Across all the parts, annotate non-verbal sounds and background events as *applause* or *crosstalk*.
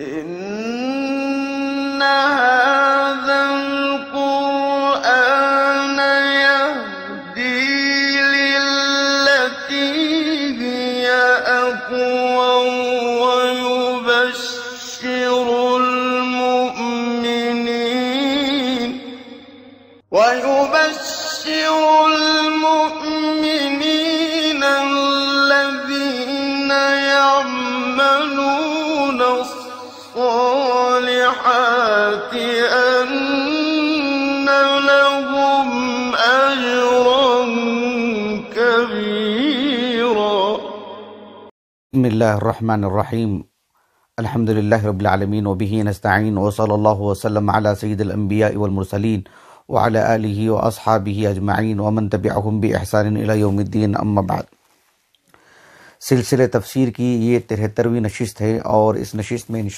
إنها बिस्मिल्लाम अलहमदिल्लाबीआलमीन वबी नस्तिन वसल वसलम सईदम्बियामरसलिन वाल व असहाबी वमन तबियाम बहसानद्दीन अम्माबाद सिलसिले तफसीर की ये तिहत्तरवीं नशस्त है और इस नशस्त में इन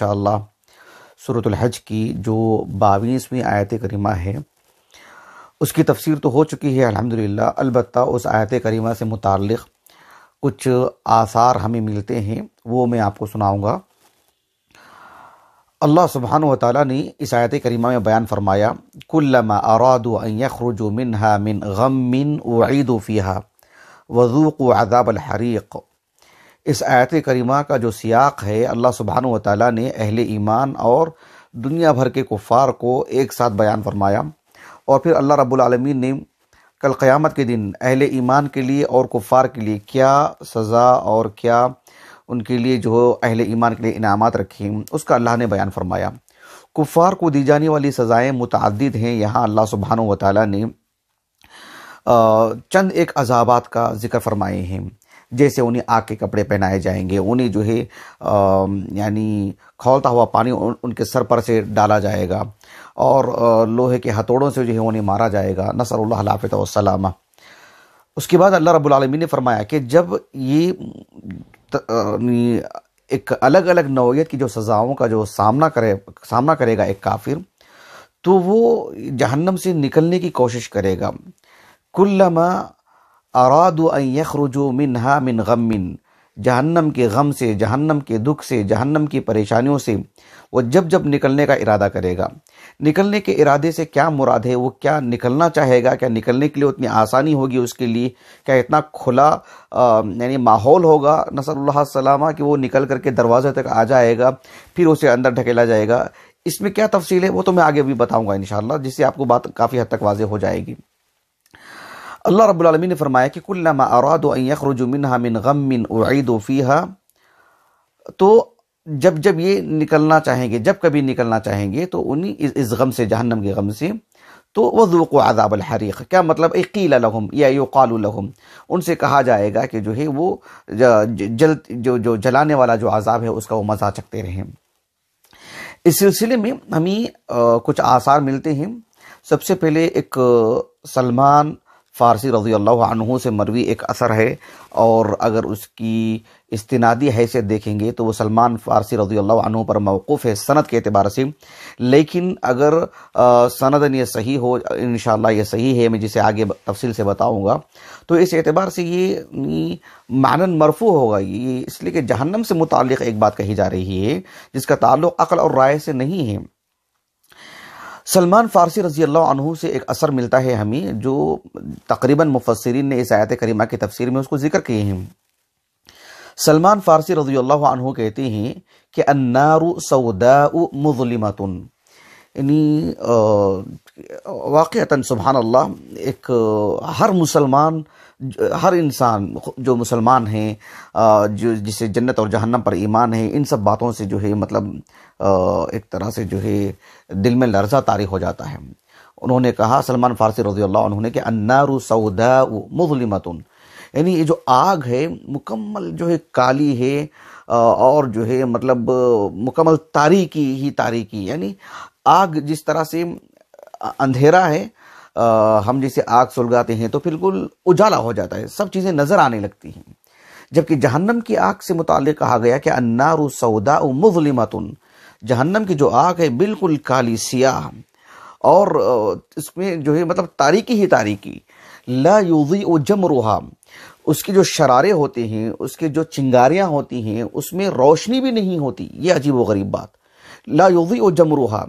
सूरतलहज की जो बाईसवीं आयत करीमा है उसकी तफसीर तो हो चुकी है अलहमदिल्ला अलबत् उस आयत करीमा से मुतक़ कुछ आसार हमें मिलते हैं वो मैं आपको सुनाऊंगा अल्लाह सुबहान ताली ने इस आयत करीमा में बयान फरमाया कुल्लमा अरादखरुज अखरुजो मिन गम मिन वईदफ़िया वज़ूक़ अदाबल हरीक़ इस आयत करीमा का जो सियाक है अल्लाह सुबहान ताली ने अहल ईमान और दुनिया भर के कुफ़ार को एक साथ बयान फरमाया और फिर अल्लाह रब्बुल रबालमीन ने कल क़यामत के दिन अहल ईमान के लिए और कुफ़ार के लिए क्या सज़ा और क्या उनके लिए जो अहले ईमान के लिए इनामत रखी उसका अल्लाह ने बयान फरमाया कुफ़ार को दी जाने वाली सज़ाएँ मुतद हैं यहाँ अल्लाह सुबहान व ताली ने चंद एक अजाबात का जिक्र फरमाए हैं जैसे उन्हें आग के कपड़े पहनाए जाएंगे उन्हें जो है यानी खोलता हुआ पानी उनके सर पर से डाला जाएगा और लोहे के हथौड़ों से जो है उन्हें मारा जाएगा नसरल्लाफ़त वसलामा उसके बाद अल्लाह रबालमी ने फरमाया कि जब ये एक अलग अलग नौीयत की जो सज़ाओं का जो सामना करे सामना करेगा एक काफिर तो वो जहन्नम से निकलने की कोशिश करेगा कुल्लमा अरादो यखरुजो मिनहा मिन गमिन जहन्नम के गम से जहन्नम के दुख से जहन्नम की परेशानियों से वो जब जब निकलने का इरादा करेगा निकलने के इरादे से क्या मुराद है वो क्या निकलना चाहेगा क्या निकलने के लिए उतनी आसानी होगी उसके लिए क्या इतना खुला यानी माहौल होगा नसल्ला कि वो निकल करके दरवाजे तक आ जाएगा फिर उसे अंदर ढकेला जाएगा इसमें क्या तफसील है वो तो मैं आगे भी बताऊँगा इन जिससे आपको बात काफ़ी हद तक वाजे हो जाएगी अल्लाह रब्लमी ने फरमाया कि कुल्लामा अराद यखरज मिनहा मिन गम मिन उद फ़ीहा तो जब जब ये निकलना चाहेंगे जब कभी निकलना चाहेंगे तो उन्हीं इस, इस गम से जहन्नम के गम से तो वजुक आदाब हरीक क्या मतलब कीला लहम या युकाल लहम उनसे कहा जाएगा कि जो है वो जल जो जो जलाने वाला जो आज़ाब है उसका वो मज़ा चकते रहें इस सिलसिले में हमें कुछ आसार मिलते हैं सबसे पहले एक सलमान फ़ारसी रज़ी अल्लाह से मरवी एक असर है और अगर उसकी इस्तनादी हैसियत देखेंगे तो वह सलमान फ़ारसी रज़ी अल्लाह पर मौक़ूफ़ है सनत के अतबार से लेकिन अगर सनद ये सही हो इन ये सही है मैं जिसे आगे तफसील से बताऊँगा तो इस एतबार से ये मानन मरफू होगा ये इसलिए कि जहन्नम से मुतक़ एक बात कही जा रही है जिसका ताल्लुक़ अक़ल और राय से नहीं है सलमान फ़ारसी रजी अल्लाह से एक असर मिलता है हमें जो तकरीबन मुफसरीन ने इस आयत करीमा की तफसीर में उसको ज़िक्र किए हैं सलमान फ़ारसी रजी अल्लाह कहते हैं कि अन्नारु सऊदा मुजलिमतन यानी वाक़ता एक हर मुसलमान हर इंसान जो मुसलमान हैं जो जिसे जन्नत और जहन्नम पर ईमान है इन सब बातों से जो है मतलब एक तरह से जो है दिल में लर्जा तारी हो जाता है उन्होंने कहा सलमान फारसी रजी अल्लाह उन्होंने कि अन्नारु सऊदा मुजलिमतुन यानी ये जो आग है मुकम्मल जो है काली है और जो है मतलब मुकम्मल तारीकी ही तारीकी यानी आग जिस तरह से अंधेरा है आ, हम जैसे आग सुलगाते हैं तो बिल्कुल उजाला हो जाता है सब चीज़ें नज़र आने लगती हैं जबकि जहन्नम की आग से मुतल कहा गया कि अन्नार सऊदा मुजलिमतन जहन्नम की जो आग है बिल्कुल काली सियाह और इसमें जो है मतलब तारीकी ही तारीकी ला व ओ जम उसकी जो शरारे होते हैं उसके जो चिंगारियाँ होती हैं उसमें रोशनी भी नहीं होती ये अजीब व गरीब बात ला युजी जमरूहा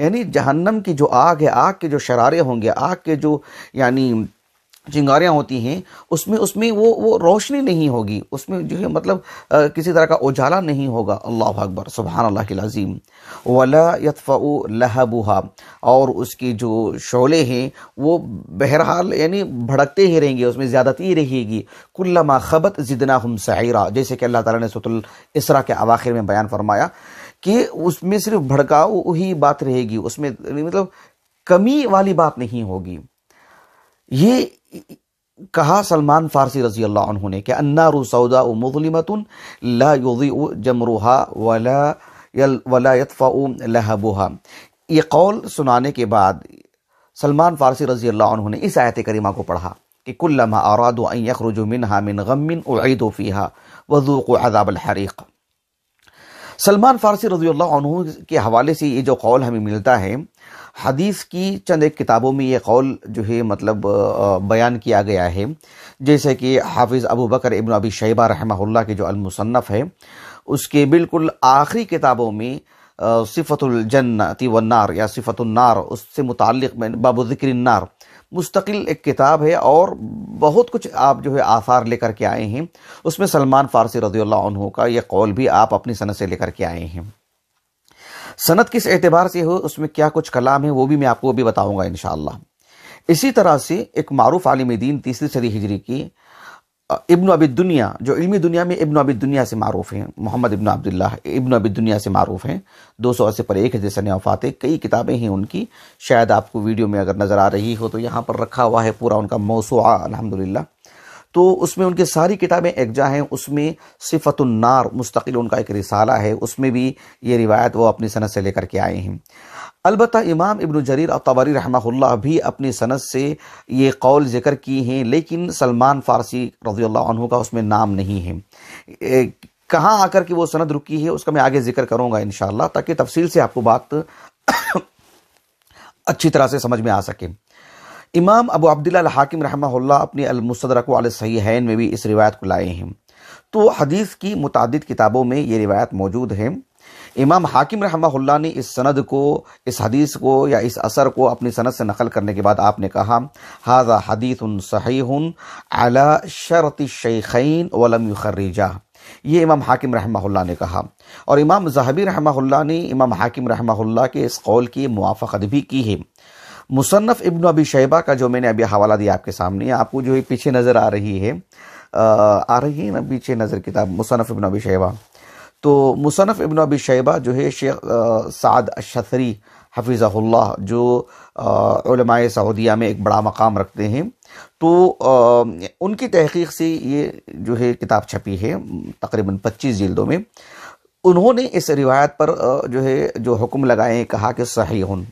यानी जहन्नम की जो आग है आग के जो शरारे होंगे आग के जो यानी चिंगारियाँ होती हैं उसमें उसमें वो वो रोशनी नहीं होगी उसमें जो है मतलब आ, किसी तरह का उजाला नहीं होगा अल्लाह अकबर सुबहानल्लाजीम अल्लाह के वला यतफ़ाऊ लहबुहा और उसकी जो शोले हैं वो बहरहाल यानी भड़कते ही रहेंगे उसमें ज़्यादती रहेगी कुल्लमा खबत जिदना हम सैरा जैसे कि अल्लाह ताला ने सतुल इसरा के अवाखिर में बयान फरमाया कि उसमें सिर्फ भड़काऊ ही बात रहेगी उसमें मतलब कमी वाली बात नहीं होगी ये कहा सलमान फारसी रजी अल्लाह ने कि अन्ना सौदा सऊदा ला युजी जमरुहा वला लहबुहा ये कौल सुनाने के बाद सलमान फारसी रजी अल्लाह ने इस आयत करीमा को पढ़ा कि कुल्लमा आरादो यखरुजु मिन हा मिन गम फ़ीहा वजूक अदाबल हरीक़ सलमान फारसी रजी अल्लाह के हवाले से ये जो कौल हमें मिलता है हदीस की चंद एक किताबों में ये कौल जो है मतलब बयान किया गया है जैसे कि हाफिज़ अबू बकर इबन अबी शैबा रहमा के जो अलमुसन्फ़ है उसके बिल्कुल आखिरी किताबों में सिफ़तुलजन्नति वन्नार या सिफतुल्नार उससे मुतल नार मुस्तकिल एक किताब है और बहुत कुछ आप जो है आसार लेकर के आए हैं उसमें सलमान फ़ारसी रजील्ला का यह कौल भी आप अपनी सनत से लेकर के आए हैं सनत किस एतबार से हो उसमें क्या कुछ कलाम है वो भी मैं आपको अभी बताऊँगा इन इसी तरह से एक मरूफ आलिम दीन तीसरी सदी हिजरी की इब्न अबी दुनिया जो इल्मी दुनिया में इब्न अबी दुनिया से मारूफ हैं मोहम्मद इब्न अब्दुल्ला इब्न अबी दुनिया से मारूफ हैं दो सौ अस्सी पर एक है जैसे नवाफात कई किताबें हैं उनकी शायद आपको वीडियो में अगर नज़र आ रही हो तो यहाँ पर रखा हुआ है पूरा उनका मौसुआ अलहमदिल्ला तो उसमें उनकी सारी किताबें एकजा हैं उसमें सिफतुल्नार मुस्तकिल उनका एक रिसाला है उसमें भी ये रिवायत वो अपनी सनत से लेकर के आए हैं अलबत् इमाम इब्न जरीर और तबारी रहमहुल्लाह भी अपनी सनत से ये कौल ज़िक्र की हैं लेकिन सलमान फ़ारसी रजी का उसमें नाम नहीं है कहाँ आकर के वो सनद रुकी है उसका मैं आगे ज़िक्र करूँगा इन ताकि तफसील से आपको बात *coughs* अच्छी तरह से समझ में आ सके इमाम अबू अब्दुल्ला हाकिम रहमहुल्लाह अपनी सही हैन में भी इस रिवायत को लाए हैं तो हदीस की मुतद किताबों में ये रिवायत मौजूद है इमाम हाकिम रहमा ने इस सनद को इस हदीस को या इस असर को अपनी सनद से नकल करने के बाद आपने कहा हाजा हदीत हन अला शरत शेखैन वलम ये इमाम हाकिम रहमा ने कहा और इमाम जहबी रहमा ने इमाम हाकिम रहा के इस कौल की मुआफ़त भी की है मुसन्फ़ इब्न अबी शैबा का जो मैंने अभी हवाला दिया आपके सामने आपको जो ये पीछे नज़र आ रही है आ, आ रही है ना पीछे नज़र किताब मुसन्फ़ इब्न अबी शैबा तो मुसनफ़ इबन अबी शैबा जो है शेख साद अशरी हफीज़ल जो सऊदिया में एक बड़ा मकाम रखते हैं तो आ, उनकी तहकीक से ये जो है किताब छपी है तकरीबन 25 जल्दों में उन्होंने इस रिवायत पर जो है जो हुक्म लगाए हैं कहा कि सही हन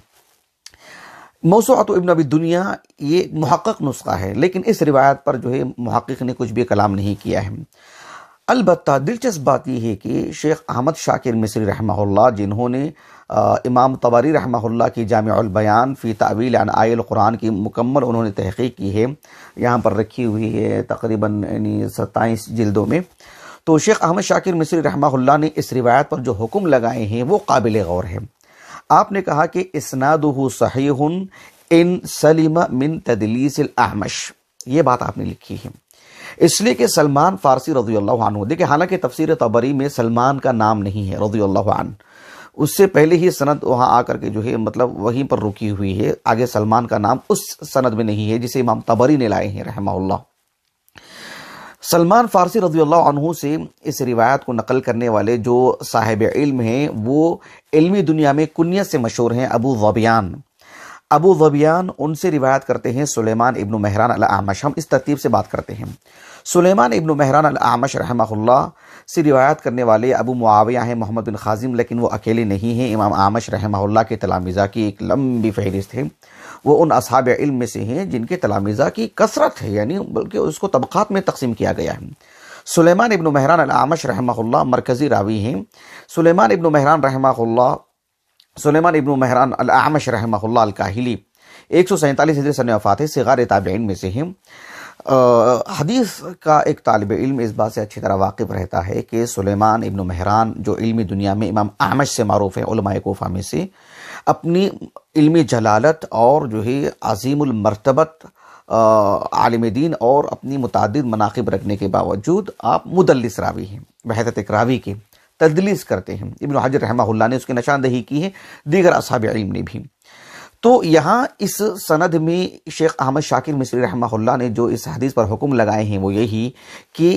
मौसुआत इबन अबी दुनिया ये महक़ नुस्खा है लेकिन इस रिवायत पर जो है महक़ ने कुछ भी कलाम नहीं किया है अलबत् दिलचस्प बात यह है कि शेख अहमद शाकिर मिसरी रहमा जिन्होंने इमाम तबारी रहमा की जामयान फ़ी तावील अन आयल कुरान की मुकम्मल उन्होंने तहकीक की है यहाँ पर रखी हुई है तकरीबन यानी सत्ताईस जल्दों में तो शेख अहमद शाकिर मिसरी रहमा ने इस रिवायत पर जो हुक्म लगाए हैं वो काबिल गौर है आपने कहा कि इसनादहू सही इन सलीम मिन तदलीसमश ये बात आपने लिखी है इसलिए कि सलमान फारसी रजी अल्लाह देखिए हालांकि तफसीर तबरी में सलमान का नाम नहीं है रजी अल्लाह उससे पहले ही सनद वहाँ आकर के जो है मतलब वहीं पर रुकी हुई है आगे सलमान का नाम उस सनद में नहीं है जिसे इमाम तबरी ने लाए हैं रहमा सलमान फारसी रजी अल्लाह से इस रिवायत को नकल करने वाले जो साहिब इल्म हैं वो इल्मी दुनिया में कुनियत से मशहूर हैं अबू वबियान अबू जबियान उनसे रिवायत करते हैं सुलेमान इब्न महरान अल-आमश हम इस तरतीब से बात करते हैं सुलेमान इब्न महरान अल-आमश रहमहुल्ला से रिवायत करने वाले अबू मुआविया हैं मोहम्मद बिन खाजिम लेकिन वो अकेले नहीं हैं इमाम आमश रहमा के तलामीज़ा की एक लंबी फहरिस्त है वो उन असहाब इल्म में से हैं जिनके तलामीज़ा की कसरत है यानी बल्कि उसको तबक़ात में तकसीम किया गया है सुलेमान इब्न महरान अल-आमश मरकज़ी रावी हैं सुलेमान इब्न महरान रहमहुल्ला सुलेमान इब्न महरान अलामश रहमल्ला अलकाहिली एक सौ सैंतालीस हिजरी सन वफ़ात है सिगार ताबेन में से हैं हदीस का एक तालब इल्म इस बात से अच्छी तरह वाकिफ़ रहता है कि सुलेमान इब्न महरान जो इल्मी दुनिया में इमाम आमश से मरूफ़ है कोफ़ा में से अपनी इल्मी जलालत और जो है अजीमरतबत आलम दीन और अपनी मुतद मनाकब रखने के बावजूद आप मुदलिस रावी हैं बहदत एक रावी के तदलीस करते हैं इबन हाजर रहमा ने उसकी नशानदही की है दीगर असाब इम ने भी तो यहाँ इस सनद में शेख अहमद शाकिर मिसरी रहमा ने जो इस हदीस पर हुक्म लगाए हैं वो यही कि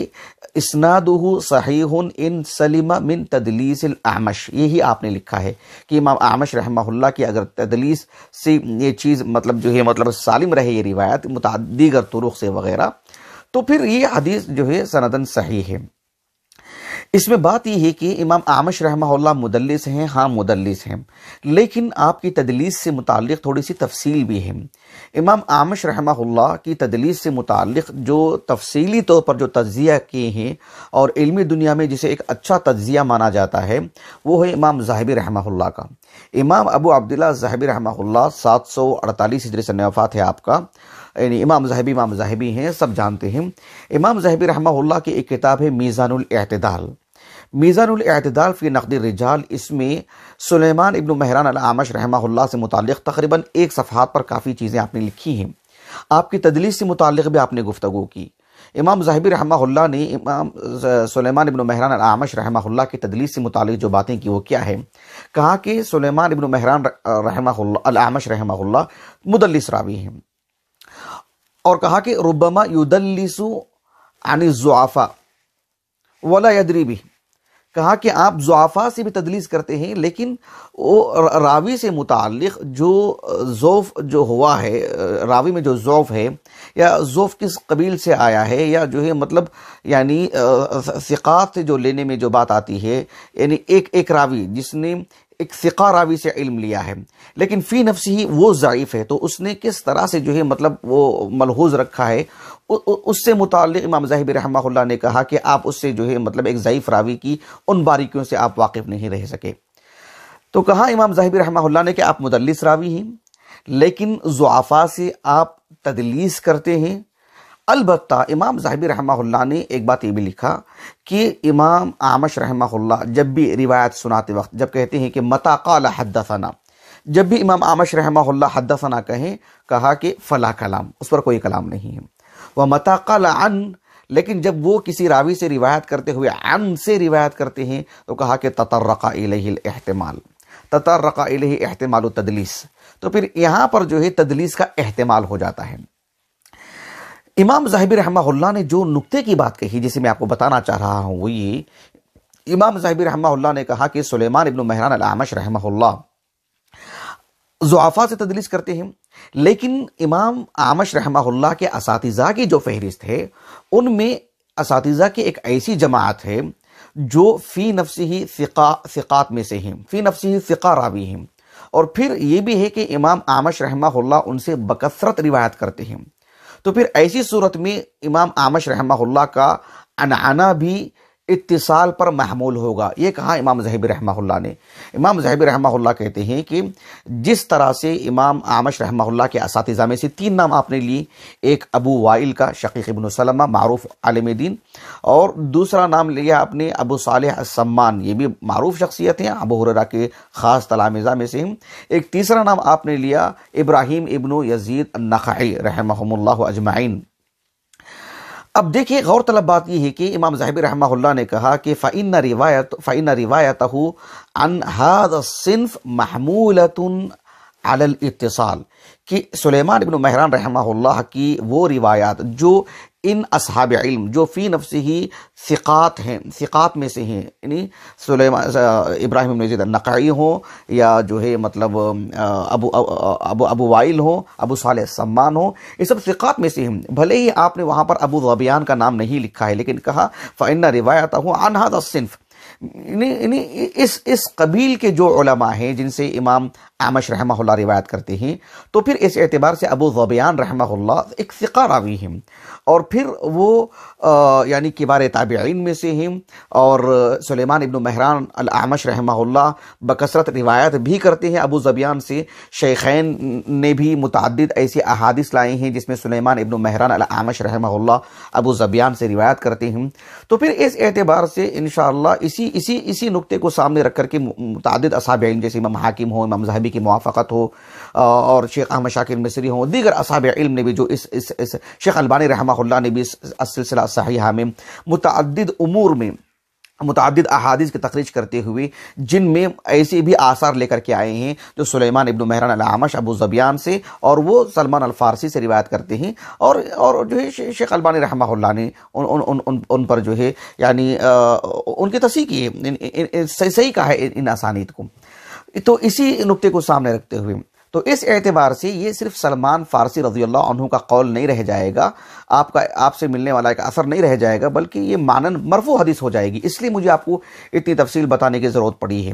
इसनादहू सहीहन इन सलीम मिन तदलीस आमश यही आपने लिखा है कि इमाम आमश रहमा की अगर तदलीस से ये चीज़ मतलब जो है मतलब सालिम रहे ये रिवायत मुतदीगर तुरुख से वगैरह तो फिर ये हदीस जो है सनदन सही है इसमें बात यह है कि इमाम आमश रहमा मुदलिस हैं हाँ मुदलिस हैं लेकिन आपकी तदलीस से मुतक़ थोड़ी सी तफसील भी है इमाम आमश रहमा की तदलीस से मुतक़ जो तफसीली तौर पर जो तजिया किए हैं और इलमी दुनिया में जिसे एक अच्छा तजिया माना जाता है वो है इमाम जाहबी रहमा का इमाम अबू अब्दुल्ला जाहबी रहमा सात सौ अड़तालीस हिजरी सन है आपका यानी इमाम जहबी इमाम जहबी हैं सब जानते हैं इमाम जहबी रहमा की एक किताब है मीज़ानतदाल मीज़ानतदाल फ़ी नकद रिजाल इसमें सुलेमान इब्न महरान आमश रहमा से मुतक़ तकरीबन एक सफ़ात पर काफ़ी चीज़ें आपने लिखी हैं आपकी तदलीस से मुतल भी आपने गुफ्तु की इमाम जहबी रहमा ने इमाम सुलेमान इब्न महरान आमश रहमा की तदलीस से मुतल जो बातें की वो क्या है कहा कि सुलेमान इब्न महरान रहमा आमश रहमा मुदलिस रावी हैं और कहा कि रुबमा युदलिस अनिजुआफ़ा वला यदरी भी कहा कि आप जुआफ़ा से भी तदलीस करते हैं लेकिन वो रावी से मुतल जो जोफ़ जो हुआ है रावी में जो जोफ़ है या जोफ़ किस कबील से आया है या जो है मतलब यानी सिकात से जो लेने में जो बात आती है यानी एक एक रावी जिसने एक फ़िका रावी से इल्म लिया है लेकिन फ़ी नफ्स ही वो ज़ाइफ है तो उसने किस तरह से जो है मतलब वो मलहूज रखा है उससे मुतल इमाम जाहिब रहा ने कहा कि आप उससे जो है मतलब एक ज़यीफ़ रावी की उन बारीकियों से आप वाकिफ़ नहीं रह सके तो कहा इमाम जाहिब रहा ने कि आप मुदलिस रावी हैं लेकिन जुआफ़ा से आप तदलीस करते हैं अलबत् इमाम जाहबी रहमा ने एक बात ये भी लिखा कि इमाम आमश रहमा जब भी रिवायत सुनाते वक्त जब कहते हैं कि मताकाल हदसना जब भी इमाम आमश रहमा हदसना कहें कहा कि फ़ला कलाम उस पर कोई कलाम नहीं है वह मताकाल अन लेकिन जब वो किसी रावी से रिवायत करते हुए अन से रिवायत करते हैं तो कहा कि ततर्रका अहतमाल ततर्रका एहतमाल तदलीस तो फिर यहाँ पर जो है तदलीस का अहतमाल हो जाता है इमाम जाहिब रहमा ने जो नुक्ते की बात कही जिसे मैं आपको बताना चाह रहा हूँ वो ये इमाम साहिब रहमा ने कहा कि सुलेमान इब्न महरान अलामश रहमा जुआफा से तदलीस करते हैं लेकिन इमाम आमश रहमा के इस की जो फहरिस्त है उनमें इस की एक ऐसी जमात है जो फ़ी नफसी ही फ़िका फ़िकात में से हैं फ़ी नफसी ही फ़िका रावी हैं और फिर ये भी है कि इमाम आमश रहमा उनसे बकसरत रिवायत करते हैं तो फिर ऐसी सूरत में इमाम आमश रहमा का अनाना भी इतिसाल पर महमूल होगा ये कहा इमाम जहबी रहा ने इमाम जहबी रहा कहते हैं कि जिस तरह से इमाम आमश रहमहुल्ला के इस में से तीन नाम आपने लिए एक अबू वाइल का शकीक़ इबन सलमा मरूफ आलम दीन और दूसरा नाम लिया आपने अबू साल सम्मान ये भी मरूफ शख्सियत हैं अबू हुररा के ख़ास तलामिज़ा में से एक तीसरा नाम आपने लिया इब्राहिम इबन यजीद नखाई रहमल अजमाइन अब देखिए गौरतलब बात यह है कि इमाम जहबी रहा ने कहा कि फ़ाइन रिवायत फ़ैन रिवायत अन हद महमूल महमूलतन अलल कि सुलेमान इबन महरान रहा की वो रिवायात जो इन असहाब इल्म जो फ़ी नफ्स ही सिकात हैं सिकात में से हैं यानी इब्राहिम नजीद नकाई हों या जो है मतलब अबू अबू अबू वाइल हों अबू साल सम्मान हों ये सब सिकात में से हैं भले ही आपने वहाँ पर अबू रबियान का नाम नहीं लिखा है लेकिन कहा फ़ैन रिवायत हूँ अनहद सिनफ़ यानी इस इस कबील के जो उलमा हैं जिनसे इमाम आमश रहमा रिवायत करते हैं तो फिर इस एतबार से अबू ज़बियान रहमा एक फ़िका रावी हैं और फिर वो यानी किबार ताबीन में से हैं और सलेमान इब्न महरान अल आमश रहमल्ला बकसरत रिवायत भी करते हैं अबू जबियान से शेखैन ने भी मुतद ऐसी अहादिस लाए हैं जिसमें सलेमान इब्न महरान आमश रहमल्ला अबू जबियान से रिवायत करते हैं तो फिर इस एतबार से इन इसी इसी इसी नुक्ते को सामने रख कर के मुतद असाबीन जैसे इमाम हाकिम हो इमाम जहबी की मुआफ़त हो और शेख अहमद शाकिर मिसरी हो दीगर असाब इल्म ने भी जो इस इस, इस शेख अलबानी रहमल्ला ने भी इस सिलसिला सहीहा में मुतद अमूर में मुतद अहादीस की तकरीज करते हुए जिनमें ऐसे भी आसार लेकर के आए हैं जो सुलेमान इब्न महरान अलामश अबू जबियान से और वो सलमान अलफारसी से रिवायत करते हैं और और जो है शेख अलबानी रहमा ने उन उन उन उन पर जो है यानी उनकी तसी की है सही कहा है इन आसानीत को तो इसी नुक्ते को सामने रखते हुए तो इस एतबार से ये सिर्फ सलमान फारसी रजी का कौल नहीं रह जाएगा आपका आपसे मिलने वाला एक असर नहीं रह जाएगा बल्कि ये मानन मरफो हदीस हो जाएगी इसलिए मुझे आपको इतनी तफसील बताने की ज़रूरत पड़ी है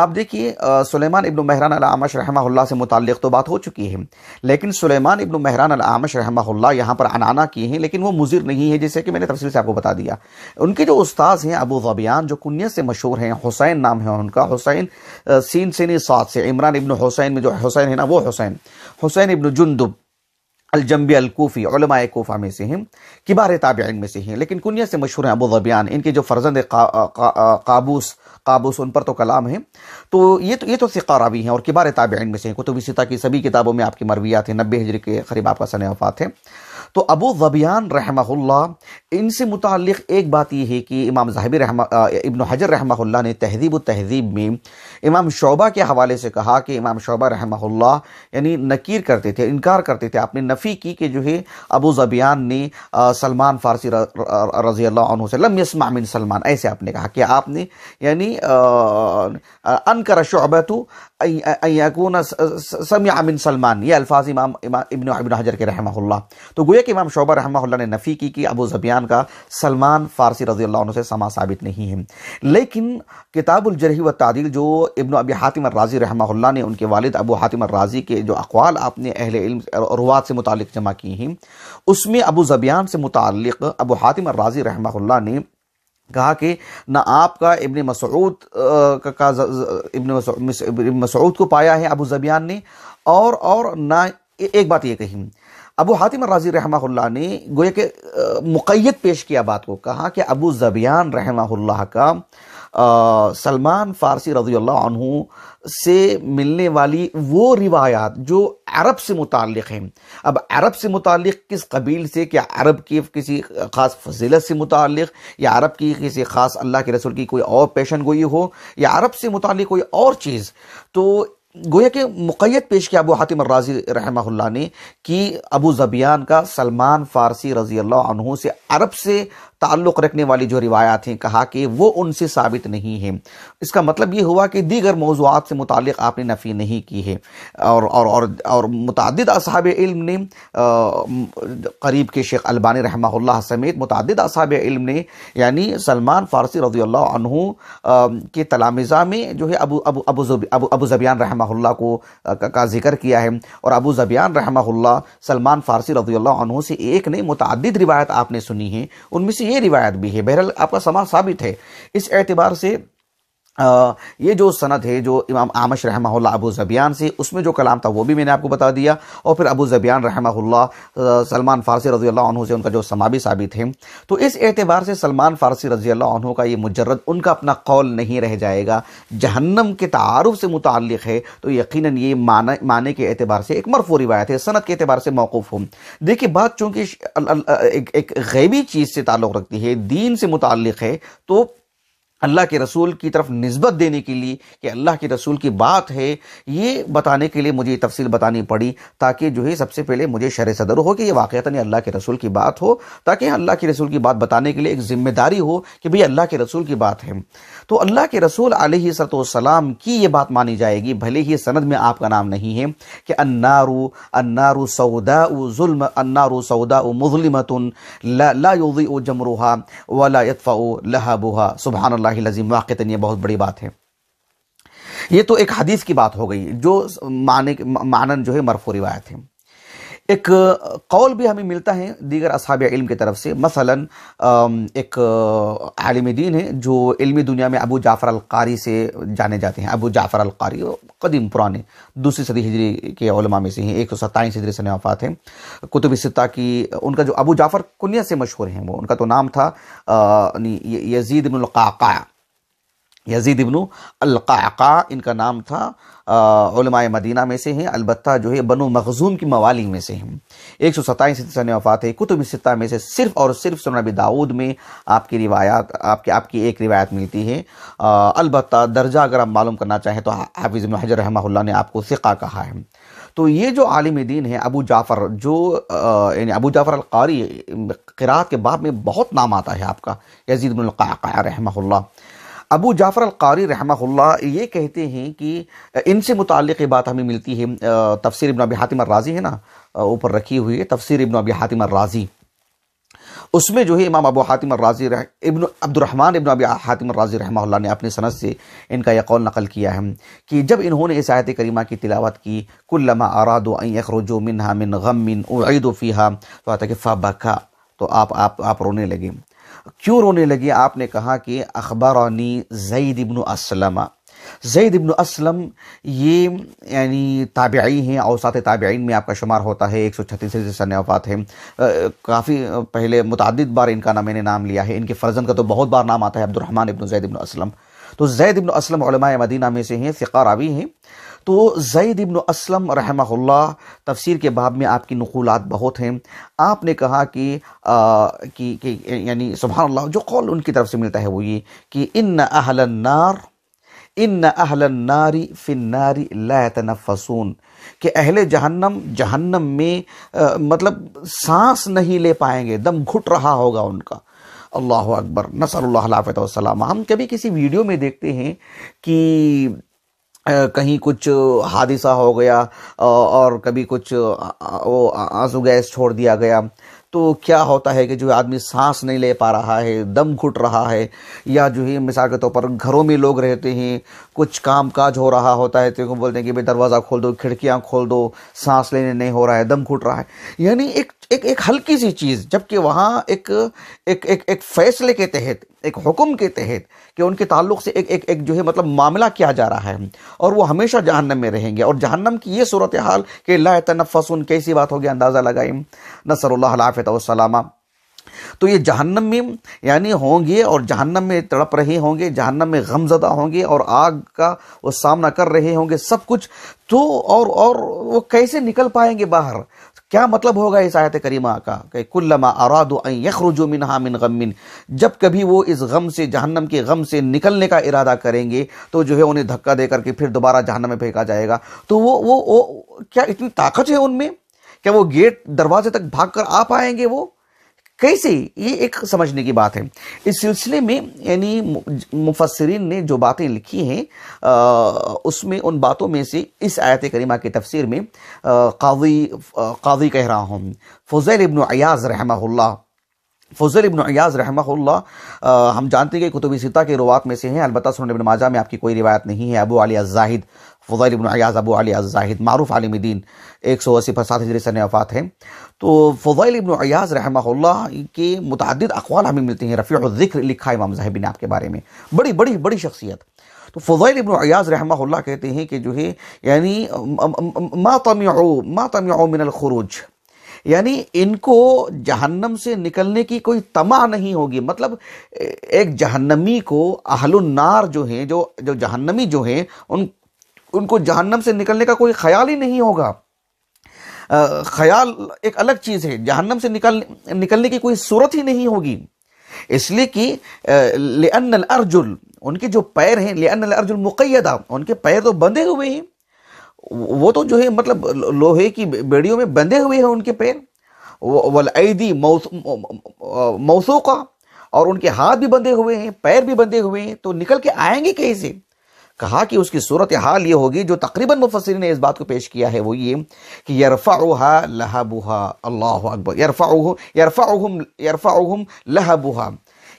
आप देखिए सुलेमान इब्न महरान आमश रहमा से मुतक़ तो बात हो चुकी है लेकिन सुलेमान इब्न महरान आमश रहमा यहाँ पर अनाना किए हैं लेकिन वो मुजिर नहीं है जैसे कि मैंने तफसील से आपको बता दिया उनके जो उस्ताद हैं अबू गबियान जो कुन्यत से मशहूर हैं हुसैन नाम है उनका हुसैन सीन सीनी सात से इमरान इब्न हुसैन में जो हुसैन है ना वो हुसैन हुसैन इब्न जुंदुब अलजम्बी अलकूफ़ी कोफ़ा में से हैं किबार ताबेन में से हैं लेकिन कुनिया से मशहूर हैं अबूबियान इनके जो फर्जंद का, का, काबूस काबूस उन पर तो कलाम है तो ये तो ये तो सिक्का हैं और किबार ताबेन में से हैं कुतुबी सिता की सभी किताबों में आपकी मरवियात हैं नब्बे हजर के करीब आपका सन वफ़ात है तो अबू ज़बियान इन इनसे मुतक़ एक बात यह है कि इमाम जाहिबी रहमा इबन हजर रहमा ने तहजीब तहजीब में इमाम शोबा के हवाले से कहा कि इमाम शोबा रहमहुल्ला यानी नकीर करते थे इनकार करते थे आपने नफ़ी की कि जो है अबू ज़बियान ने सलमान फ़ारसी रज़ी अल्लाह से लम सलमान ऐसे आपने कहा कि आपने यानी अनकर शोबतु अयकून समियामिन सलमान ये अल्फाज इमाम इबन अबिन हजर के रहमहुल्ला तो गोया कि इमाम शोबा रहमहुल्ला ने नफ़ी की कि अबू ज़बियान का सलमान फ़ारसी रज़ी अल्लाह से समा साबित नहीं है लेकिन किताबुलजरही व तादिल जो इब्न अबी हातिम राज़ी रहमा ने उनके वालिद अबू हातिम राज़ी के जो अकवाल आपने अहल इल्म रवात से मुतल जमा की हैं उसमें अबू ज़बियान से मुतल अबू हातिम राज़ी रहमा ने कहा कि ना आपका इब्न मसूद का, इब्न मसूद को पाया है अबू ज़बियान ने और और ना एक बात ये कही अबू हातिम राजी रहमा ने गोया के मुकैद पेश किया बात को कहा कि अबू ज़बियान रहमा का सलमान फ़ारसी रजी अल्लाह से मिलने वाली वो रिवायात जो अरब से मुतक़ हैं अब अरब से मुतक़ किस कबील से क्या अरब की किसी ख़ास फजीलत से मुतक़ या अरब की किसी ख़ास अल्लाह के रसूल की कोई और पेशन गोई हो या अरब से मुतक़ कोई और चीज़ तो गोया के मुकैत पेश किया अबू हातिम राजी रहमा ने कि अबू जबियान का सलमान फ़ारसी रजी अल्लाह से अरब से ताल्लुक़ रखने वाली जो रिवायात हैं कहा कि वो उनसे साबित नहीं है इसका मतलब ये हुआ कि दीगर मौजूद से मुतल आपने नफ़ी नहीं की है और और और, और मुतद असहाब इल्म ने करीब के शेख अलबानी रहमा समेत मुतद असहाब इल्म ने यानी सलमान फ़ारसी रजी के तलामज़ा में जो है अबू अबू अबू अबू अबू जबियान रहमा को का जिक्र किया है और अबू जबियान रहमा सलमान फ़ारसी रजी से एक नहीं मुतद रिवायत आपने सुनी है उनमें से रिवायत भी है बहरहाल आपका समाज साबित है इस एतबार से ये जो सनत है जो इमाम आमश रहमा अबू ज़बियान से उसमें जो कलाम था वो भी मैंने आपको बता दिया और फिर अबू ज़बियान रहमा सलमान फ़ारसी रज़ी अल्लाह से उनका जो समाबी साबित है तो इस एतबार से सलमान फ़ारसी रज़ी अल्लाह का ये मुजरद उनका अपना कौल नहीं रह जाएगा जहन्नम के तारफ़ से मुतल है तो यकीन ये माने माने के एतबार से एक मरफ़ो रिवायत है सनत के एतबार से मौकूफ़ हूँ देखिए बात चूँकि एक गैबी चीज़ से ताल्लुक़ रखती है दीन से मुतल है तो अल्लाह के रसूल की तरफ नस्बत देने के लिए कि अल्लाह के रसूल की बात है ये बताने के लिए मुझे ये तफसील बतानी पड़ी ताकि जो है सबसे पहले मुझे शर सदर हो कि ये वाक़ता अल्लाह के रसूल की बात हो ताकि अल्लाह के रसूल की बात बताने के लिए एक ज़िम्मेदारी हो कि भाई अल्लाह के रसूल की बात है तो अल्लाह के रसूल सलाम की ये बात मानी जाएगी भले ही सनद में आपका नाम नहीं है कि अन्नारू अन्नारू सऊदा जुल्म अन्नारू सऊदा मुजलिमतन ला जमरुहा वला यतफ़ा लहाबुहा सुबहान लजीम वाक़ ये बहुत बड़ी बात है ये तो एक हदीस की बात हो गई जो माने मानन जो है मरफो रिवायत है एक कौल भी हमें मिलता है दीगर असाब इल्म की तरफ से मसलन एक आलिम दीन है जो इल्मी दुनिया में अबू जाफ़र अलकारी से जाने जाते हैं अबू जाफ़र कारी कदीम पुराने दूसरी सदी हिजरी के उलमा में से हैं एक सौ सत्ताईस हिजरी सन वफ़ात हैं कुतुब सत्ता की उनका जो अबू जाफ़र कुनिया से मशहूर हैं वो उनका तो नाम था यजीद बिनका यजीद इबन अलकाका इनका नाम था मदीना में से हैं अलबत् जो है बनो मखजूम की मवाली में से हैं एक सौ सत्ताईस सन वफ़ात है कुतुब सत्ता में से सिर्फ और सिर्फ सुनबी दाऊद में आपकी रिवायात आपके आपकी एक रिवायत मिलती है अलबत् दर्जा अगर आप मालूम करना चाहें तो हाफिज़ हजर रहमा ने आपको फ़िका कहा है तो ये जो आलिम दीन है अबू जाफ़र जो यानी अबू जाफ़र अलकारी किरात के बाद में बहुत नाम आता है आपका यजीद बनकाका रहमा अबू जाफ़र अलकारी रहमहुल्ला ये कहते हैं कि इनसे ये बात हमें मिलती है तफसीर इबन अबी हातिम राज़ी है ना ऊपर रखी हुई है तफसर इबन अबी हातिम राज़ी उसमें जो है इमाम अबू हातिम राज़ी रह इबन अब्दुलरहमान इबन अबी हातिम राज़ी रहमल्ला ने अपनी सनत से इनका यह कौल नकल किया है कि जब इन्होंने इस आयत करीमा की तिलावत की कुल्लमा आरादो अखरजो मिन हा मिन गम मिन उदो फ़ी तो आता कि फ़ा बका तो आप आप आप रोने लगे क्यों रोने लगी आपने कहा कि अखबारानी जईद इबन असलमा जैद इबन असलम ये यानी ताबियाई हैं और साथ ताबयाइन में आपका शुमार होता है एक सौ छत्तीस सन वफ़ात है काफ़ी पहले मुतद बार इनका नाम मैंने नाम लिया है इनके फ़र्जन का तो बहुत बार नाम आता है अब्दुलरहमान इबन जैद इबन असलम तो जैद इबन असलम मदीना में से हैं फ़िका रावी हैं तो जईद इब्न असलम रहमहुल्ला तफसीर के बाब में आपकी नकूलत बहुत हैं आपने कहा कि कि, कि यानी सुबह जो कौल उनकी तरफ से मिलता है वो ये कि इन अहलन्नार इन अहलन्नारी फ़िन्नारी लतनफसून कि अहल जहन्नम जहन्नम में आ, मतलब सांस नहीं ले पाएंगे दम घुट रहा होगा उनका अल्लाह अकबर नसरफ़त वसलाम हम कभी किसी वीडियो में देखते हैं कि कहीं कुछ हादिसा हो गया और कभी कुछ वो आंसू गैस छोड़ दिया गया तो क्या होता है कि जो आदमी सांस नहीं ले पा रहा है दम घुट रहा है या जो है मिसाल के तौर तो पर घरों में लोग रहते हैं कुछ काम काज हो रहा होता है तो बोलते हैं कि भाई दरवाज़ा खोल दो खिड़कियाँ खोल दो सांस लेने नहीं हो रहा है दम घुट रहा है यानी एक एक एक हल्की सी चीज़ जबकि वहाँ एक एक एक एक फैसले के तहत एक हुक्म के तहत कि उनके ताल्लुक से एक एक एक जो है मतलब मामला किया जा रहा है और वो हमेशा जहन्नम में रहेंगे और जहन्नम की ये सूरत हाल कि ला तनफ़स कैसी बात होगी अंदाज़ा लगाई नसर लाफ़त वसलामा तो ये जहन्नम में यानी होंगे और जहन्नम में तड़प रहे होंगे जहन्नम में गमजदा होंगे और आग का वो सामना कर रहे होंगे सब कुछ तो और और वो कैसे निकल पाएंगे बाहर क्या मतलब होगा इस आयत करीमा का कि कुल्लमा यखरुजु यखरुजो मिन हामिन गमिन जब कभी वो इस गम से जहन्नम के गम से निकलने का इरादा करेंगे तो जो है उन्हें धक्का दे करके फिर दोबारा जहन्नम में फेंका जाएगा तो वो वो वो क्या इतनी ताकत है उनमें क्या वो गेट दरवाजे तक भाग कर आ पाएंगे वो कैसे ये एक समझने की बात है इस सिलसिले में यानी मुफसरीन ने जो बातें लिखी हैं उसमें उन बातों में से इस आयत करीमा की तफसीर में कावी कावी कह रहा हूँ फजैल इबन अयाज रहमा फजल इबन अयाज रहमल्ला हम जानते हैं कि कुतुब सिता के रवात में से हैं अलबत् सुन माजा में आपकी कोई रिवायत नहीं है अबू अली अजाहिद फ़जल इबन अयाज अबू अली अजाहिद मारूफ आलिम दीन एक सौ अस्सी सात हजरी सन वफ़ात हैं तो फ़जल इबन अयाज रहमल्ला के मुतद अकवाल हमें मिलते हैं रफ़ी ज़िक्र लिखा इमाम जहबी ने आपके बारे में बड़ी बड़ी बड़ी शख्सियत तो फ़ज़ल इबन अयाज रहमल्ला कहते हैं कि जो है यानी मा मातम मिनल खरूज यानी इनको जहन्नम से निकलने की कोई तमा नहीं होगी मतलब एक जहन्नमी को अहलुन्नार जो हैं जो जो जहन्नमी जो हैं उन उनको जहन्नम से निकलने का कोई ख्याल ही नहीं होगा ख्याल एक अलग चीज़ है जहन्नम से निकल निकलने की कोई सूरत ही नहीं होगी इसलिए कि लेअन अर्जुल उनके जो पैर हैं लेअन अर्जुल मुकैदा उनके पैर तो बंधे हुए हैं वो तो जो है मतलब लोहे की बेड़ियों में बंधे हुए हैं उनके पैर वल ऐदी मौसों का और उनके हाथ भी बंधे हुए हैं पैर भी बंधे हुए हैं तो निकल के आएंगे कैसे कहा कि उसकी सूरत हाल ये होगी जो तकरीबन मुफसरी ने इस बात को पेश किया है वो ये कि यरफ़ा लहबुहा अल्लाह अकबर यरफ़ा यरफ़ा यरफ़ा लहबुहा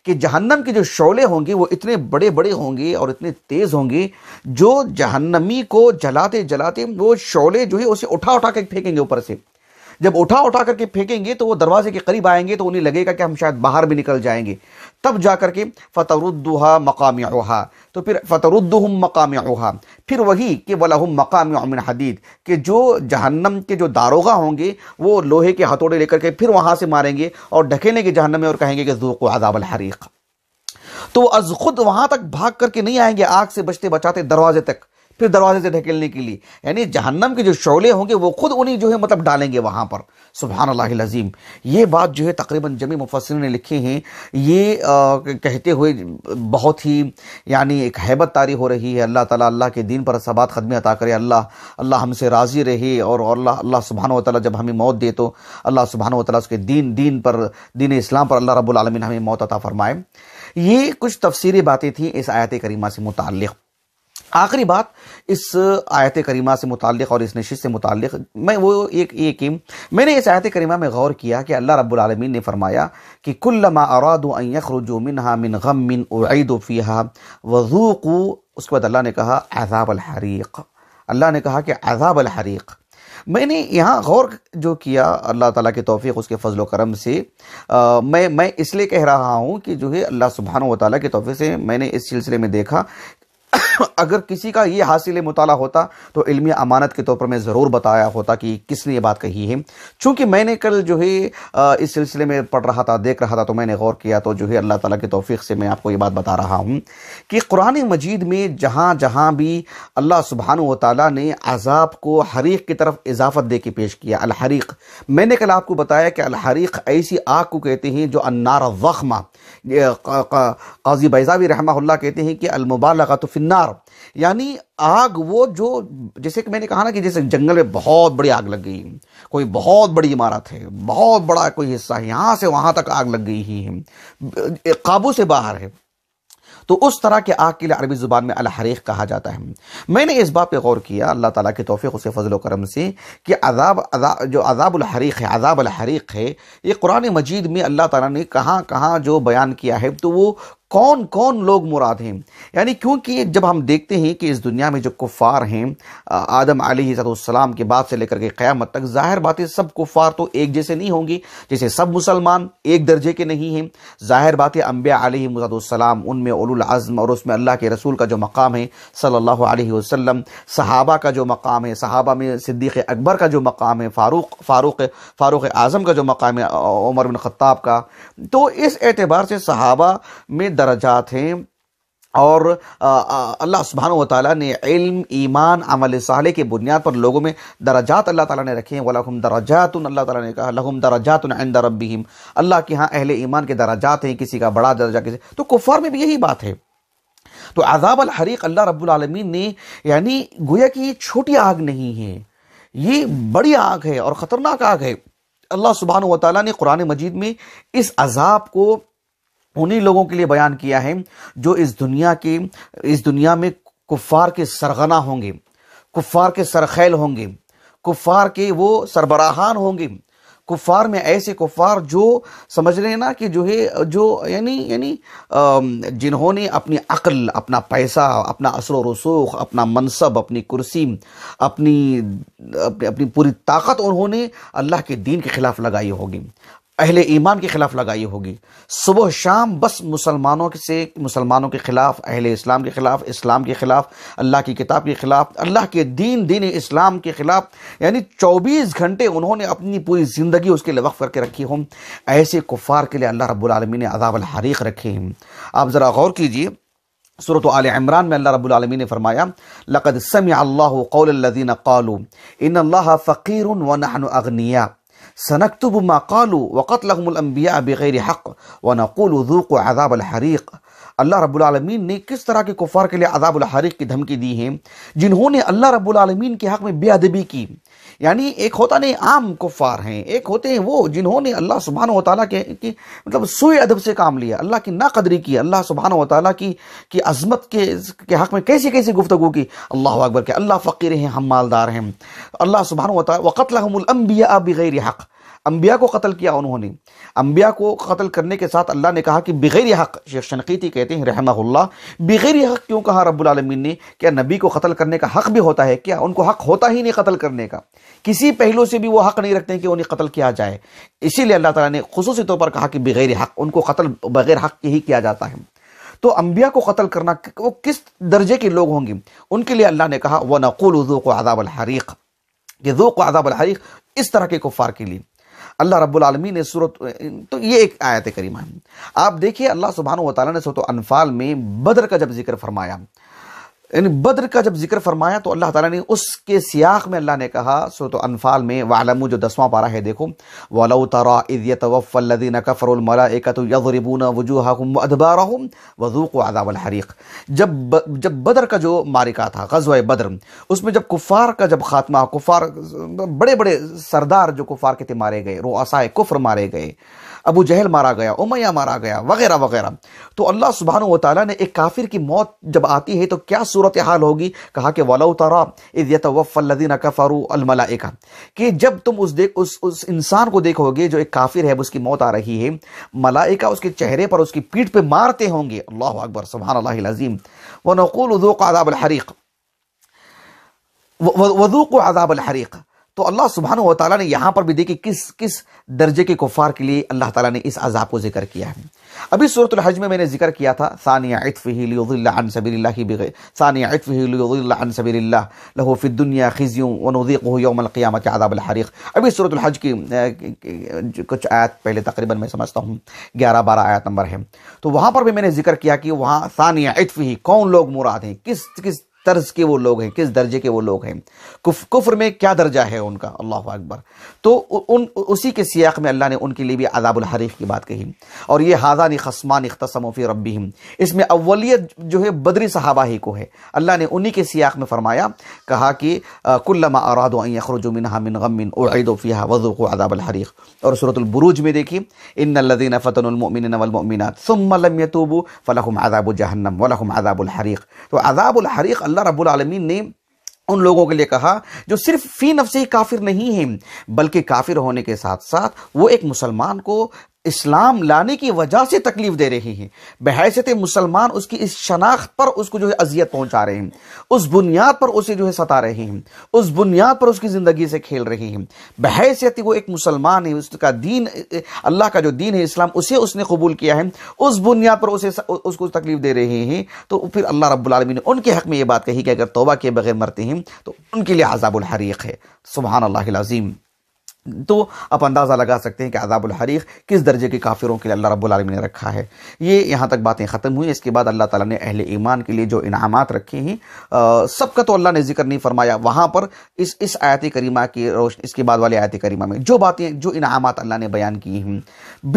कि जहन्नम के जो शोले होंगे वो इतने बड़े बड़े होंगे और इतने तेज़ होंगे जो जहन्नमी को जलाते जलाते वो शोले जो है उसे उठा उठा के फेंकेंगे ऊपर से जब उठा उठा करके फेंकेंगे तो वो दरवाजे के करीब आएंगे तो उन्हें लगेगा कि हम शायद बाहर भी निकल जाएंगे तब जा करके फ़तरुद्दुहा मकाम ओहा तो फिर फ़तरुद्दुहम मकाम ओहा फिर वही कि वलाहम मकाम अमिन हदीद कि जो जहन्नम के जो दारोगा होंगे वो लोहे के हथौड़े लेकर के फिर वहाँ से मारेंगे और ढकेलेंगे जहन्नम में और कहेंगे कि जूक आदाबल हरीक़ तो अज खुद वहाँ तक भाग करके नहीं आएंगे आग से बचते बचाते दरवाजे तक फिर दरवाजे से ढकेलने के लिए यानी जहन्नम के जो शोले होंगे वो खुद उन्हीं जो है मतलब डालेंगे वहाँ पर सुबहान अल्लाजीम ये बात जो है तकरीबन जमी मुफसर ने लिखी हैं ये आ, कहते हुए बहुत ही यानी एक हैबत तारी हो रही है अल्लाह ताला अल्लाह के दीन पर सबात खदम अता करे अल्लाह अल्लाह हमसे राज़ी रहे और अल्लाह अल्लाह सुबहान वाली जब हमें मौत दे तो अल्लाह सुबहान वाली उसके दीन दीन पर दीन इस्लाम पर अल्लाह रबालमीन हमें मौत अता फ़रमाए ये कुछ तफसीरी बातें थी इस आयत करीमा से मुतक़ आखिरी बात इस आयत करीमा से मुतक़ और इस नशीत से मुतक़ मैं वो एक ये कि मैंने इस आयत करीमा में गौर किया कि अल्लाह रबालमीन ने फरमाया कि कुल्लमा अरादुखरजो मिन हा मिन गम मिन उदफ़ीहा वजूक़ू उसके बाद अल्लाह ने कहा अजाब अलहरीक़ अल्लाह ने कहा कि अजाब अलहरीक़ मैंने यहाँ गौर जो किया अल्लाह ताला के तौफीक उसके फ़जल करम से आ, मैं मैं इसलिए कह रहा हूँ कि जो है अल्लाह सुबहान व ताली की से मैंने इस सिलसिले में देखा *coughs* अगर किसी का ये हासिल मुताला होता तो इल्मी अमानत के तौर पर मैं ज़रूर बताया होता कि किसने ये बात कही है चूँकि मैंने कल जो है इस सिलसिले में पढ़ रहा था देख रहा था तो मैंने गौर किया तो जो है अल्लाह ताला के तोफ़ी से मैं आपको ये बात बता रहा हूँ कि कुरान मजीद में जहाँ जहाँ भी अल्लाह सुबहान ताली ने अजाब को हरीक की तरफ इजाफत दे के पेश किया अलहरीक मैंने कल आपको बताया कि अलहरीक ऐसी आग को कहते हैं जो अन्नार वखमा काजी बैजावी रहमा कहते हैं कि का तो फिन्ना आर यानी आग वो जो जैसे कि मैंने कहा ना कि जैसे जंगल में बहुत बड़ी आग लग गई कोई बहुत बड़ी इमारत है बहुत बड़ा कोई हिस्सा है यहां से वहां तक आग लग गई ही है काबू से बाहर है तो उस तरह के आग के लिए अरबी ज़ुबान में अलहरीक कहा जाता है मैंने इस बात पे गौर किया अल्लाह ताला के तोफ़ी उसे फजल करम से कि अजाब अजाब जो अजाबलहरीक है अजाबलहरीक है ये कुरान मजीद में अल्लाह ताला ने कहाँ कहाँ जो बयान किया है तो वो कौन कौन लोग मुराद हैं यानी क्योंकि जब हम देखते हैं कि इस दुनिया में जो कुफ़ार हैं आदम सलाम के बाद से लेकर के क़्यामत तक ज़ाहिर बात है सब कुफ़ार तो एक जैसे नहीं होंगे जैसे सब मुसलमान एक दर्जे के नहीं हैं ज़ाहिर बात है अम्बिया सलाम उनमें उलज़म और उसमें अल्लाह के रसूल का जो मकाम है सल्लल्लाहु अलैहि वसल्लम सहाबा का जो मकाम है सहाबा में सिद्दीक़ अकबर का जो मकाम है फ़ारूक फ़ारूक फ़ारूक आज़म का जो मकाम है उमर बिन ख़त्ताब का तो इस एतबार से सहाबा में दर्जात हैं और अल्लाह सुबहान वाली ने इल्म ईमान अमल साले के बुनियाद पर लोगों में दराजात अल्लाह ताला ने रखे हैं वलहम दराजात अल्लाह ताला ने कहा लहम दराजात आइंदा रबीम अल्लाह के यहाँ अहले ईमान के दराजात हैं किसी का बड़ा दर्जा किसी तो कुफ़ार में भी यही बात है तो अजाब अल हरीक अल्लाह रबालमीन ने यानी गोया कि ये छोटी आग नहीं है ये बड़ी आग है और ख़तरनाक आग है अल्लाह सुबहान वाली ने कुरान मजीद में इस अजाब को उन्हीं लोगों के लिए बयान किया है जो इस दुनिया के इस दुनिया में कुफार के सरगना होंगे कुफार के सरखेल होंगे कुफार के वो सरबराहान होंगे कुफार में ऐसे कुफार जो समझ रहे हैं ना कि जो है जो यानी यानी जिन्होंने अपनी अक्ल अपना पैसा अपना असर रसूख अपना मनसब अपनी कुर्सी अपनी अपनी पूरी ताकत उन्होंने अल्लाह के दीन के खिलाफ लगाई होगी अहले ईमान के खिलाफ लगाई होगी सुबह शाम बस मुसलमानों से मुसलमानों के खिलाफ अहले इस्लाम के खिलाफ इस्लाम के खिलाफ अल्लाह की किताब के खिलाफ अल्लाह के दीन दीन इस्लाम के खिलाफ यानी 24 घंटे उन्होंने अपनी पूरी ज़िंदगी उसके लिए वक्फ करके रखी हो ऐसे कुफ़ार के लिए अल्लाह रब्लमी ने अदावल हरीक रखे हैं आप ज़रा गौर कीजिए सूरत आल इमरान में अल्लाह रबालमी ने फरमाया लक़द समी अल्लाह कौल क़ालू इन अल्लाह फ़कीर व नहनु अगनिया سنكتب ما قالوا وقتلهم الانبياء بغير حق ونقول ذوقوا عذاب الحريق اللہ رب العالمین نے کس طرح کے کفار کے لئے عذاب الحریق کی دھمکی دی ہیں جنہوں نے اللہ رب العالمین کے حق میں بے عدبی کی यानी एक होता नहीं आम कुफ़ार हैं एक होते हैं वो जिन्होंने अल्लाह सुबहान वाली के की मतलब सुई अदब से काम लिया अल्लाह की ना कदरी की अल्लाह सुबहान वाली की कि अजमत के के हक़ में कैसी कैसी गुफ्तु की अल्लाह अकबर के अल्लाह फ़कीर हैं हम मालदार हैं अल्लाह सुबहान वाली वक़तलहमबिया बग़ैर हक़ अम्बिया को कत्ल किया उन्होंने अम्बिया को कत्ल करने के साथ अल्लाह ने कहा कि बगैर हक शेख शनकीती कहते हैं रहमा बगैर हक क्यों कहा रबालमीन ने क्या नबी को कत्ल करने का हक भी होता है क्या उनको हक होता ही नहीं कत्ल करने का किसी पहलू से भी वो हक नहीं रखते कि उन्हें कत्ल किया जाए इसीलिए अल्लाह तला ने खसूस तौर पर कहा कि बगैर हक उनको कत्ल बगैर हक के ही किया जाता है तो अम्बिया को कत्ल करना वो किस दर्जे के लोग होंगे उनके लिए अल्लाह ने कहा व नकुल को आदाबल हरीक ये जो को आदाबल हरीक इस तरह के कुफ़ार के लिए अल्लाह रब्बुल आलमीन ने सूरत तो ये एक आयत करीमा है आप देखिए अल्लाह सुबहान वाली ने सूरत अनफाल में बदर का जब जिक्र फरमाया यानी बद्र का जब जिक्र फरमाया तो अल्लाह ताला ने उसके सियाक में अल्लाह ने कहा सो तो अनफाल में वालमू जो दसवां पारा है देखो वला तरा इज़ तवफ़ल्लदीन कफरुल मलाइकतु यज़रिबून वजूहकुम वअदबारहुम वज़ूक़ू अज़ाबल हरीक जब जब बदर का जो मारिका था गज़वा बदर उसमें जब कुफार का जब खात्मा कुफार बड़े बड़े सरदार जो कुफार के थे मारे गए रोसाए कुफर मारे गए अबू जहल मारा गया उमैया मारा गया वगैरह वगैरह तो अल्लाह सुबहान वाली ने एक काफिर की मौत जब आती है तो क्या सूरत हाल होगी कहा कि वला तरा इज़त वफ़ल्लिन कफ़ारू कि जब तुम उस देख उस उस इंसान को देखोगे जो एक काफिर है उसकी मौत आ रही है मलाइका उसके चेहरे पर उसकी पीठ पर मारते होंगे अल्लाह अकबर सुबहान अजीम व नक़ुल उदूक आदाब हरीक़ वजूक आदाब हरीक़ तो अल्लाह सुबहान तला ने यहाँ पर भी देखिए किस किस दर्जे के कुफ़ार के लिए अल्लाह तला ने इस अजाब को जिक्र किया है अभी सूरत हज में मैंने जिक्र किया था सानिया इतफ़ीन सबील्ला बगैर सानिया इतफ़ीन सबील्ला लहूफ़ी दुनिया खिजियों वनोदीक़्यामत अभी सूरत हज की कुछ आयत पहले तकरीबन मैं समझता हूँ ग्यारह बारह आयत नंबर है तो वहाँ पर भी मैंने जिक्र किया कि वहाँ सानिया इतफ़ी कौन लोग मुराद हैं किस किस तर्ज के वो लोग हैं किस दर्जे के वो लोग हैं कुफ, कुफर में क्या दर्जा है उनका अल्लाह अकबर तो उन उसी के सियाक में अल्लाह ने उनके लिए भी अदाबुल हरीफ की बात कही और ये हाजान खसमान अख्तसमफ़ी रबी इसमें अवलियत जो है बदरी ही को है अल्लाह ने उन्हीं के सियाक में फ़रमाया कहा कि कुल्लमा अरादोमिन हामिन गमिन उदोफ़िया वज़ुक अदाबुल हरीफ और सूरतलबरूज में देखी इन लदीन फ़तमिन वलमिनत फ़लम यतूबू जहन्नम वलम अदाबुल हरीक तो अदाबुल हरीक अल्लाह रब्बुल आलमीन ने उन लोगों के लिए कहा जो सिर्फ फ़ी नफ से ही काफिर नहीं हैं बल्कि काफिर होने के साथ साथ वो एक मुसलमान को इस्लाम लाने की वजह से तकलीफ दे रहे हैं बहैसत तो मुसलमान उसकी इस शनाख्त पर उसको जो है अजियत पहुंचा रहे हैं उस बुनियाद पर उसे जो है सता रहे हैं उस बुनियाद पर उसकी ज़िंदगी से खेल रहे हैं बहैसत तो वो एक मुसलमान है उसका दीन अल्लाह का जो दीन है इस्लाम उसे उसने कबूल किया है उस बुनियाद पर उसे उसको तकलीफ दे रहे हैं तो फिर अल्लाह रबालमी ने उनके हक़ में ये बात कही कि अगर तोबा के बगैर मरते हैं तो उनके लिए आज़ाबुल हरीक है सुबहानल्लाजीम तो आप अंदाज़ा लगा सकते हैं कि अदाबुल हरीक किस दर्जे के काफिरों के लिए अल्लाह रब्बुल आलमीन ने रखा है ये यहाँ तक बातें ख़त्म हुई इसके बाद अल्लाह ताला ने अहले ईमान के लिए जो इनामात रखे हैं सबका तो अल्लाह ने जिक्र नहीं फरमाया वहाँ पर इस इस आयत करीमा की रोशन इसके बाद वाली आयत करीमा में जो बातें जो इनामत अल्लाह ने बयान की हैं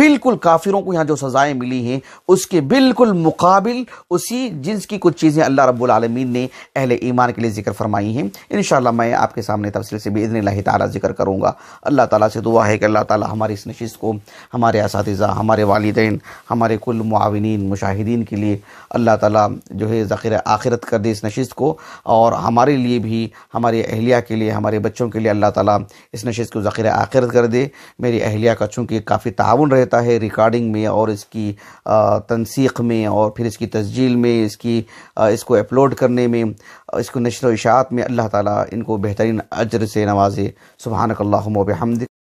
बिल्कुल काफिरों को यहाँ जो सज़ाएँ मिली हैं उसके बिल्कुल मुकाबिल उसी जिन्स की कुछ चीज़ें अल्लाह रब्बुल आलमीन ने अहले ईमान के लिए जिक्र फरमाई हैं इन मैं आपके सामने तफसील से भी इज़न तला जिक्र करूँगा अल्लाह ताला से दुआ है कि अल्लाह ताला हमारी इस नशिश को हमारे इस हमारे वालदेन हमारे कुल माविन मुशाहिदीन के लिए अल्लाह ताला जो है ज़खिर आखिरत कर दे इस नशिश को और हमारे लिए भी हमारी अहलिया के लिए हमारे बच्चों के लिए अल्लाह ताला इस नशिश को ज़ख़ीर आखिरत कर दे मेरी अहलिया का चूँकि काफ़ी ताउन रहता है रिकॉर्डिंग में और इसकी तनसीख में और फिर इसकी तस्जील में इसकी इसको अपलोड करने में इसको नशर इशात में अल्लाह ताला इनको बेहतरीन अजर से नवाजे सुबहानकल्लाम हमद